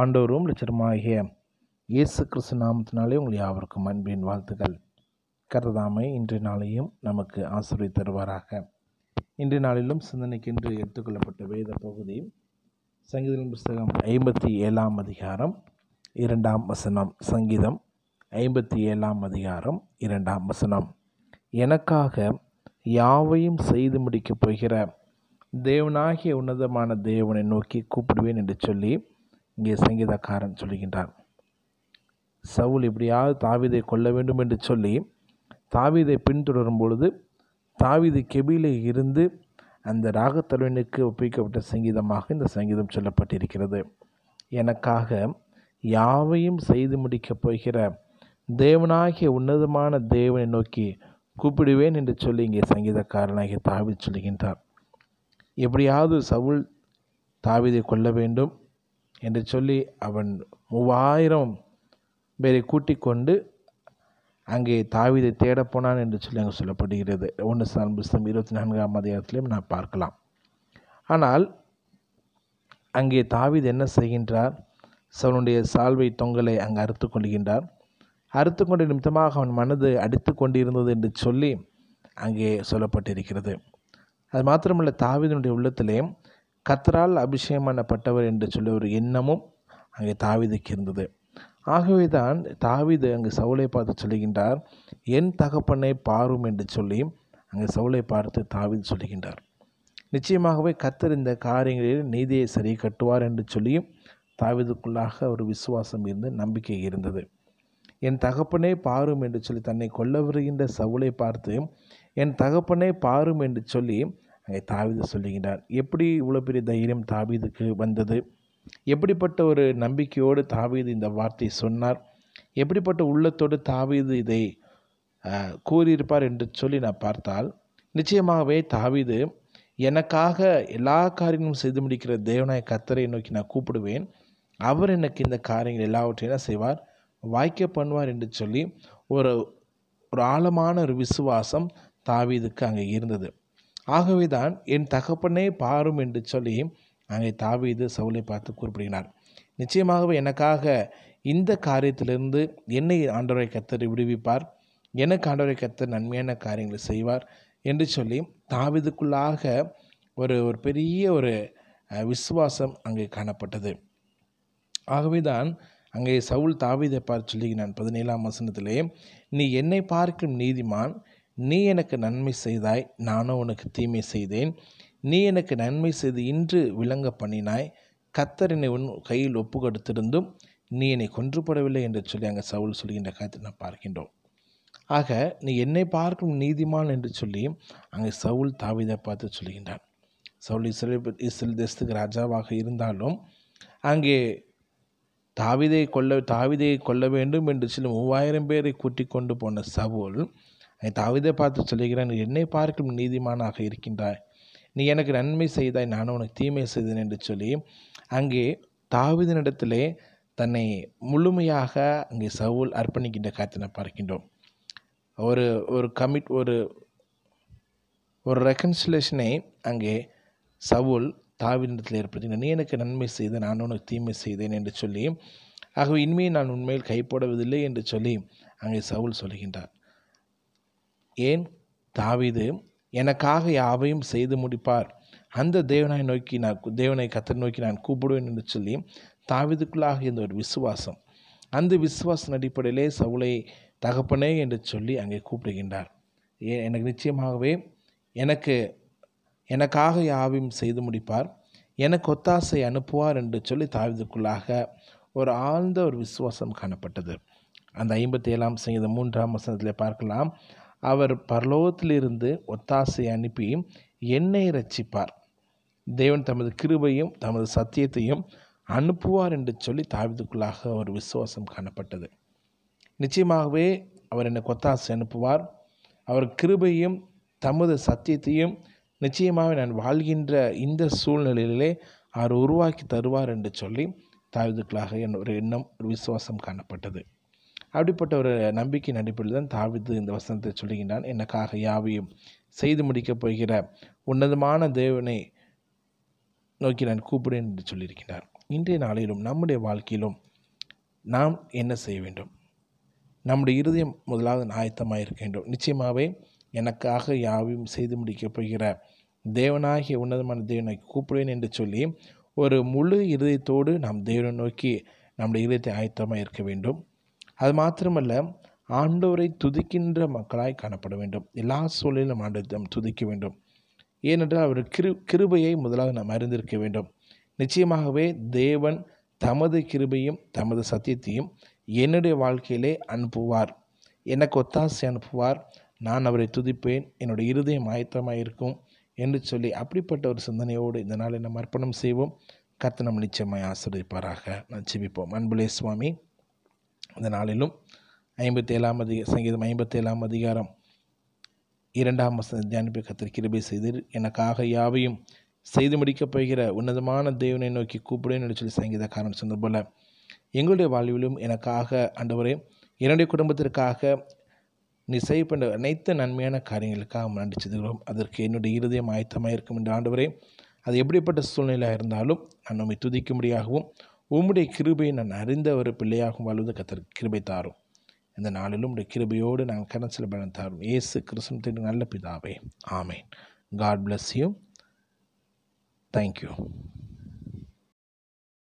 ஆண்டோரும் லட்சமாகிய இயேசு கிறிஸ்து நாமத்தினாலே உங்கள் யாவருக்கும் அன்பின் வாழ்த்துக்கள் கருதாமை இன்றைய நாளையும் நமக்கு ஆசிரியை தருவாராக இன்றைய நாளிலும் சிந்தனைக்கென்று எடுத்துக்கொள்ளப்பட்ட வேத பகுதி சங்கீதம் புஸ்தகம் ஐம்பத்தி ஏழாம் அதிகாரம் இரண்டாம் வசனம் சங்கீதம் ஐம்பத்தி ஏழாம் அதிகாரம் இரண்டாம் வசனம் எனக்காக யாவையும் செய்து முடிக்கப் போகிற தேவனாகிய உன்னதமான தேவனை நோக்கி கூப்பிடுவேன் என்று சொல்லி இங்கே சங்கீதக்காரன் சொல்லுகின்றார் சவுல் எப்படியாவது தாவிதை கொல்ல வேண்டும் என்று சொல்லி தாவிதை பின்தொடரும் பொழுது தாவிது கெபிலே இருந்து அந்த ராகத்தலைவனுக்கு ஒப்பிக்கப்பட்ட சங்கீதமாக இந்த சங்கீதம் சொல்லப்பட்டிருக்கிறது எனக்காக யாவையும் செய்து முடிக்கப் போகிற தேவனாகிய உன்னதமான தேவனை நோக்கி கூப்பிடுவேன் என்று சொல்லி இங்கே சங்கீதக்காரனாகிய தாவி சொல்லுகின்றார் எப்படியாவது சவுல் தாவிதை கொள்ள வேண்டும் என்று சொல்லி அவன் மூவாயிரம் பேரை கூட்டிக் கொண்டு அங்கே தாவிதை தேடப்போனான் என்று சொல்லி அங்கே சொல்லப்படுகிறது ஒன்று சார் புஸ்தம் இருபத்தி நான்காம் அதிகாரத்திலையும் நான் பார்க்கலாம் ஆனால் அங்கே தாவிது என்ன செய்கின்றார் சவனுடைய சால்வை தொங்கலை அங்கே அறுத்து கொள்கின்றார் அறுத்து கொண்ட நிமித்தமாக அவன் மனது அடித்து கொண்டிருந்தது என்று சொல்லி அங்கே சொல்லப்பட்டிருக்கிறது அது மாத்திரமல்ல தாவிதனுடைய உள்ளத்திலே கத்தரால் அபிஷேகம் பண்ணப்பட்டவர் என்று சொல்ல ஒரு எண்ணமும் அங்கே தாவிதுக்கு இருந்தது ஆகவே தான் தாவிது அங்கு சவுளை பார்த்து சொல்லுகின்றார் என் தகப்பனை பாரும் என்று சொல்லி அங்கு சவுளை பார்த்து தாவிது சொல்லுகின்றார் நிச்சயமாகவே கத்தர் இந்த காரியங்களில் நீதியை சரி கட்டுவார் என்று சொல்லியும் தாவிதுக்குள்ளாக ஒரு விசுவாசம் இருந்து நம்பிக்கை இருந்தது என் தகப்பனே பாரும் என்று சொல்லி தன்னை கொல்ல வருகின்ற சவுளை பார்த்து என் தகப்பனே பாரும் என்று சொல்லி அங்கே தாவிது சொல்லுகிறார் எப்படி இவ்வளோ பெரிய தைரியம் தாவிதுக்கு வந்தது எப்படிப்பட்ட ஒரு நம்பிக்கையோடு தாவீது இந்த வார்த்தை சொன்னார் எப்படிப்பட்ட உள்ளத்தோடு தாவீது இதை கூறியிருப்பார் என்று சொல்லி நான் பார்த்தால் நிச்சயமாகவே தாவீது எனக்காக எல்லா காரியங்களும் செய்து முடிக்கிற தேவனாய கத்தரை நோக்கி நான் கூப்பிடுவேன் அவர் எனக்கு இந்த காரியங்கள் எல்லாவற்றையும் செய்வார் வாய்க்க பண்ணுவார் என்று சொல்லி ஒரு ஒரு ஆழமான ஒரு விசுவாசம் தாவீதுக்கு அங்கே இருந்தது ஆகவேதான் என் தகப்பனே பாரும் என்று சொல்லி அங்கே தாவீது சவுலை பார்த்து குறிப்பிடுகிறார் நிச்சயமாகவே எனக்காக இந்த காரியத்திலிருந்து என்னை ஆண்டவரை கத்தர் விடுவிப்பார் எனக்கு ஆண்டவரை கத்தர் நன்மையான காரியங்களை செய்வார் என்று சொல்லி தாவிதுக்குள்ளாக ஒரு ஒரு பெரிய ஒரு விசுவாசம் அங்கே காணப்பட்டது ஆகவே தான் அங்கே சவுல் தாவிதை பார்த்து சொல்லுகிறான் பதினேழாம் வசனத்திலே நீ என்னை பார்க்கும் நீதிமான் நீ எனக்கு நன்மை செய்தாய் நானும் உனக்கு தீமை செய்தேன் நீ எனக்கு நன்மை செய்து இன்று விளங்க பண்ணினாய் கத்தரினை உன் கையில் ஒப்பு கொடுத்திருந்தும் நீ என்னை கொன்றுபடவில்லை என்று சொல்லி அங்கே சவுல் சொல்கின்ற காரியத்தை நான் பார்க்கின்றோம் ஆக நீ என்னை பார்க்கும் நீதிமான் என்று சொல்லி அங்கே சவுல் தாவிதை பார்த்து சொல்கின்றான் சவுல் இஸ்ரேல் இஸ்ரேல் தேசத்துக்கு ராஜாவாக இருந்தாலும் அங்கே தாவிதை கொல்ல தாவிதையை கொல்ல வேண்டும் என்று சொல்லி மூவாயிரம் பேரை கூட்டிக் கொண்டு போன சவுல் தாவிதை பார்த்து சொல்லுகிறான் என்னை பார்க்கும் நீதிமானாக இருக்கின்றாய் நீ எனக்கு நன்மை செய்தாய் நானும் உனக்கு தீமை செய்தேன் என்று சொல்லி அங்கே தாவிதனிடத்திலே தன்னை முழுமையாக அங்கே சவுல் அர்ப்பணிக்கின்ற காத்தினை பார்க்கின்றோம் ஒரு ஒரு கமிட் ஒரு ஒரு ரெக்கன்சிலேஷனை அங்கே சவுல் தாவிதத்தில் ஏற்படுத்தி நீ எனக்கு நன்மை செய்த நான் உனக்கு தீமை செய்தேன் என்று சொல்லி ஆகவே இனிமேல் நான் உண்மையில் கைப்படுவதில்லை என்று சொல்லி அங்கே சவுல் சொல்கின்றார் ஏன் தாவிது எனக்காக யாவையும் செய்து முடிப்பார் அந்த தேவனை நோக்கி நான் தேவனை கத்தர் நோக்கி நான் கூப்பிடுவேன் என்று சொல்லி தாவிதுக்குள்ளாக இருந்த ஒரு விசுவாசம் அந்த விசுவாச அடிப்படையிலே சவுளை தகப்பனே என்று சொல்லி அங்கே கூப்பிடுகின்றார் ஏ எனக்கு நிச்சயமாகவே எனக்கு எனக்காக யாவையும் செய்து முடிப்பார் எனக்கு ஒத்தாசை அனுப்புவார் என்று சொல்லி தாவிதுக்குள்ளாக ஒரு ஆழ்ந்த ஒரு விசுவாசம் காணப்பட்டது அந்த ஐம்பத்தி ஏழாம் சங்கீதம் மூன்றாம் வசனத்தில் பார்க்கலாம் அவர் பரலோகத்திலிருந்து ஒத்தாசை அனுப்பி என்னை ரட்சிப்பார் தேவன் தமது கிருபையும் தமது சத்தியத்தையும் அனுப்புவார் என்று சொல்லி தாவிதுக்குள்ளாக ஒரு விசுவாசம் காணப்பட்டது நிச்சயமாகவே அவர் என்னை கொத்தாசை அனுப்புவார் அவர் கிருபையும் தமது சத்தியத்தையும் நிச்சயமாக நான் வாழ்கின்ற இந்த சூழ்நிலையிலே அவர் உருவாக்கி தருவார் என்று சொல்லி தாவிதுக்களாக என் ஒரு எண்ணம் ஒரு விசுவாசம் காணப்பட்டது அப்படிப்பட்ட ஒரு நம்பிக்கையின் அடிப்படையில் தான் தாவிது இந்த வசனத்தை சொல்லுகின்றான் எனக்காக யாவையும் செய்து முடிக்கப் போகிற உன்னதமான தேவனை நோக்கி நான் கூப்பிடுவேன் என்று சொல்லியிருக்கிறார் இன்றைய நாளிலும் நம்முடைய வாழ்க்கையிலும் நாம் என்ன செய்ய வேண்டும் நம்முடைய இருதயம் முதலாவது ஆயத்தமாக இருக்க வேண்டும் நிச்சயமாகவே எனக்காக யாவையும் செய்து முடிக்கப் போகிற தேவனாகிய உன்னதமான தேவனை கூப்பிடுவேன் என்று சொல்லி ஒரு முழு இருதயத்தோடு நாம் தேவனை நோக்கி நம்முடைய இருதயத்தை ஆயத்தமாக இருக்க வேண்டும் அது மாத்திரமல்ல ஆண்டோரை துதிக்கின்ற மக்களாய் காணப்பட வேண்டும் எல்லா சூழலிலும் நம்ம துதிக்க வேண்டும் ஏனென்றால் அவர் கிரு கிருபையை முதலாக நாம் அறிந்திருக்க வேண்டும் நிச்சயமாகவே தேவன் தமது கிருபையும் தமது சத்தியத்தையும் என்னுடைய வாழ்க்கையிலே அனுப்புவார் எனக்கு ஒத்தாசை அனுப்புவார் நான் அவரை துதிப்பேன் என்னுடைய இருதயம் ஆயத்தமாக இருக்கும் என்று சொல்லி அப்படிப்பட்ட ஒரு சிந்தனையோடு இந்த நாளை நாம் அர்ப்பணம் செய்வோம் கர்த்தனம் நிச்சயமாய் ஆசிரியப்பாராக நான் ஜெபிப்போம் அன்புலே சுவாமி இந்த நாளிலும் ஐம்பத்தேழாம் அதிக சங்கீதம் ஐம்பத்தேழாம் அதிகாரம் இரண்டாம் வசனம் தியானிப்பை கத்திரி கிருபை செய்தீர் எனக்காக யாவையும் செய்து முடிக்கப் போகிற உன்னதமான தேவனை நோக்கி கூப்பிடுவேன் என்று சொல்லி காரணம் சொன்ன போல எங்களுடைய வாழ்விலும் எனக்காக ஆண்டவரே என்னுடைய குடும்பத்திற்காக நீ செய்ய பண்ண அனைத்து நன்மையான காரியங்களுக்காக நன்றி செய்துகிறோம் அதற்கு என்னுடைய இருதயம் ஆயத்தமாக இருக்கும் ஆண்டு வரை அது எப்படிப்பட்ட சூழ்நிலையாக இருந்தாலும் நான் நம்மை துதிக்கும்படியாகவும் உம்முடைய கிருபையை நான் அறிந்த ஒரு பிள்ளையாகும் வாழ்வது கத்தர் கிருபை தாரும் இந்த நாளிலும் உடைய கிருபையோடு நாங்கள் கனசில் பலன் தாரும் ஏசு கிருஷ்ணத்தின் நல்ல பிதாவே ஆமேன் காட் பிளஸ் யூ தேங்க்யூ